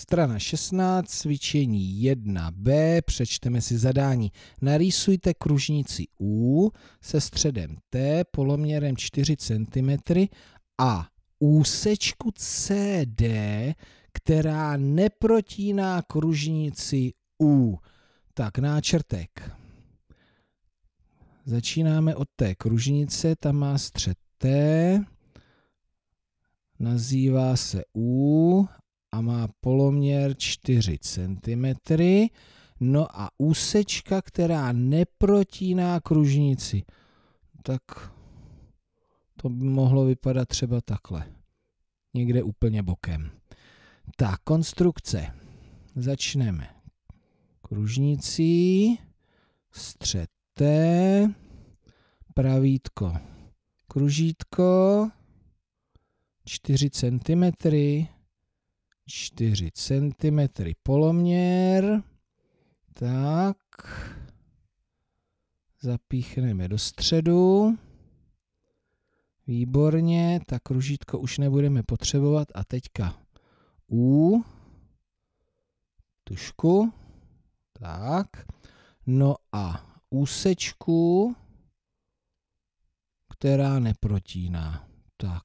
Strana 16, cvičení 1b, přečteme si zadání. Narýsujte kružnici U se středem T poloměrem 4 cm a úsečku CD, která neprotíná kružnici U. Tak, náčrtek. Začínáme od té kružnice, tam má střed T, nazývá se U a má poloměr 4 cm. No a úsečka, která neprotíná kružnici, tak to by mohlo vypadat třeba takhle. Někde úplně bokem. Ta konstrukce. Začneme kružnicí, střete, pravítko, kružítko, 4 cm, 4 cm poloměr. Tak. Zapíchneme do středu. Výborně, tak kružítko už nebudeme potřebovat. A teďka U, tušku, tak, no a úsečku, která neprotíná. Tak,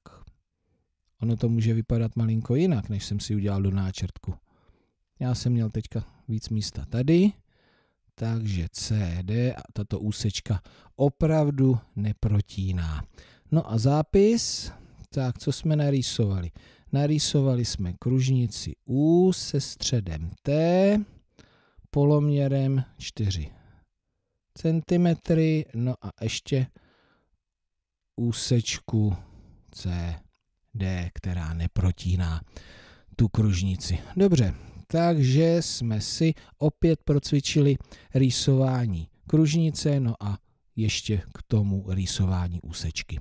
Ono to může vypadat malinko jinak, než jsem si udělal do náčrtku. Já jsem měl teďka víc místa tady, takže CD a tato úsečka opravdu neprotíná. No a zápis, tak co jsme narýsovali? Narýsovali jsme kružnici U se středem T, poloměrem 4 cm, no a ještě úsečku C. D, která neprotíná tu kružnici. Dobře, takže jsme si opět procvičili rýsování kružnice, no a ještě k tomu rýsování úsečky.